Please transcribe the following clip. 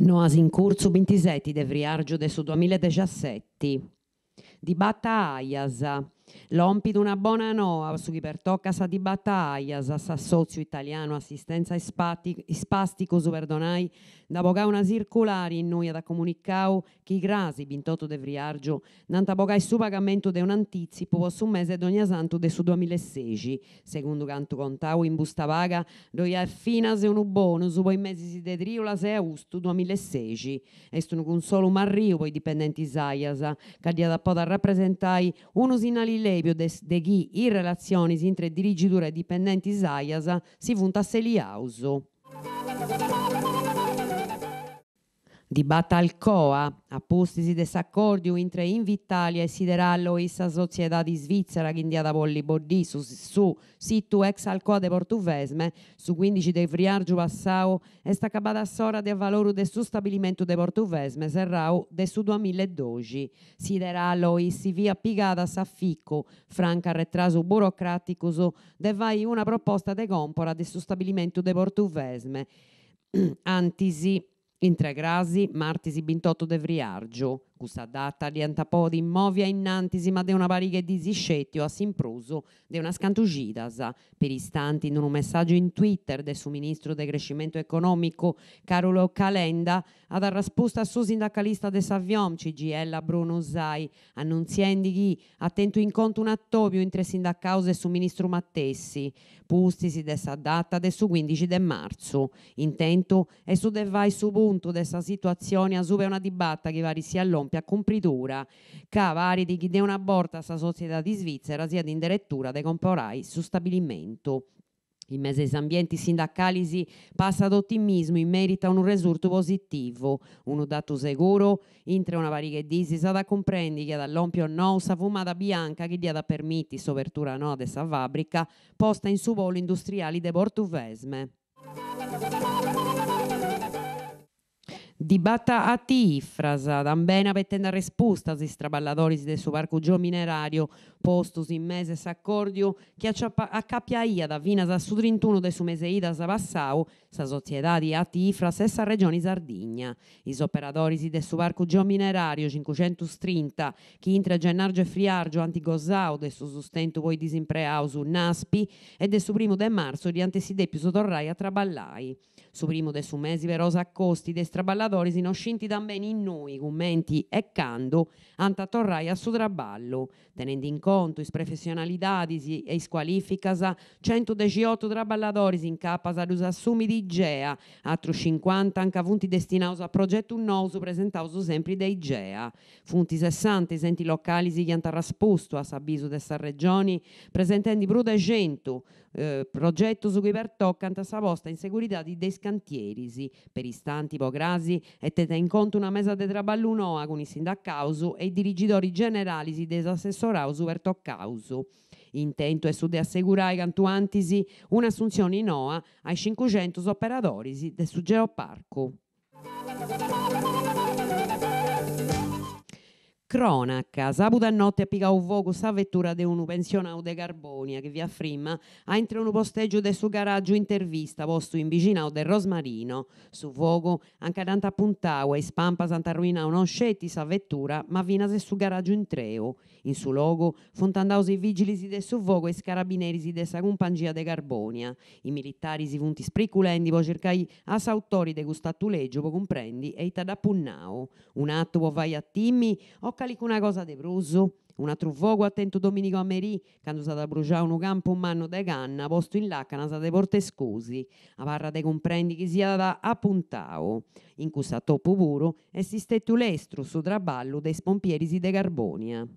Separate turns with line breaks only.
No in curso 27 de Vriargio de su 2017. Dibatta Aias, L'ompito una buona noa su chi tocca sa di battaglia, sa sa s'assozio italiano, assistenza e spastico su perdonai, da poca una circolare in noi da comunicau che i grasi bintotto de vriargio, nanta poca il suo pagamento de un anticipo su un mese d'ogna santo de su 2016, secondo canto contau in busta paga, doia fina se un bonus, poi mesi si de triola se austu 2016, Estono con solo un consolo marrio poi dipendenti Zaiasa, che di da rappresentai uno sinali Polilebio de chi in relazione intre dirigitura e dipendenti Saiasa si vunta a Seliauso. di Batalcoa. Apustisi desaccordi entre Invitalia e Siderallo issa società di Svizzera che indiata polli bodì su, su situ ex alcoa de Portuvesme su 15 de Friargiu Passau e sta capata sora de valore de su stabilimento de Portuvesme serrau de su 2012. Siderallo issi via pigata s'afficco franca retraso su de vai una proposta de compora de su stabilimento de Portuvesme. Antisi in tre grasi Martisi Bintotto de custa data rienta po' di movia innantisi ma de una pariga di ziscetti o a simproso de una scantugidasa Per istanti in un messaggio in Twitter del suo ministro del crescimento economico Carolo Calenda ha dato risposta al suo sindacalista de Savion CGL Bruno Zai annunziando che attento in conto un attopio in tre sindacause su ministro Mattessi pustisi sa data del 15 de marzo. Intento è su devai su punto de sa situazione a sube una dibatta che vari sia all'ombra compie a compridura ca varidi chi una borta sa società di Svizzera sia di indirettura dei comporai su stabilimento. In mese di ambienti sindacali si passa ad ottimismo in merito a un risultato positivo, un dato sicuro, intra una variga di si sa da comprendi che dall'ompio no sa fumata bianca che dia da permitti sovertura no de sa fabbrica posta in su suolo industriali de Vesme. Dibatta a tifrasa, d'ambena pettenda respustasi straballadoris de su parcuggio minerario, postus in meses accordio, che a, accappiaia da vinas a su 31 de su ida a Bassau, sa sociedade a tifras e sa regioni Sardigna. Is operadoris de su parcuggio minerario 530, chi intra Gennargio e Friargio antigosau de su sustento poi disimpreau su Naspi e de su primo de marzo di antesidepius torrai a traballai. Su primo de su mesi verosa a costi de straballai spettatori sono scinti da bene in noi, commenti e cando, anta torrai a su traballo, tenendo in conto is professionalidades e is qualificas, 118 traballadores in capas ad usassumi di IGEA, altro 50 anche funti destinaus a progetto unnoso presentauso sempre da IGEA. Funti 60 esenti locali si chianta rasposto a Sabiso dessa regioni, presentando Bruda e eh, progetto su cui per toccanta sa posta in sicurezza di dei scantierisi, per istanti pograsi e tenete in conto una mesa di de noa con i sindacausu e i dirigitori generali des assessorausu per toccausu. Intento è su de assegurare cantuantisi un'assunzione in OA ai 500 operatori del Suggeroparco. Parco. Cronaca. Sabato notte a Picau Voco sta vettura di un pensionato de Carbonia che via Frimma ha entro un posteggio del suo garaggio intervista posto in vicinato del Rosmarino. Su Voco anche ad Antapuntau e Spampa santa ruina non scetti sa vettura ma vina se su garaggio in treo. In suo luogo fontandausi i vigili si de su Voco e scarabineri si de sa compagnia de Carbonia. I militari si funti spriculendi po cercai assautori de custatuleggio po comprendi e ita da punnao. Un atto po vai a Timmi o locali con una cosa di Bruso. Un altro fuoco attento Domenico Amerì, quando è stato bruciato un campo un manno de canna, posto in là, canna state porte scusi. A parra te comprendi che sia da appuntao. In custa toppo puro è si stetto l'estro su traballo dei spompierisi de Carbonia.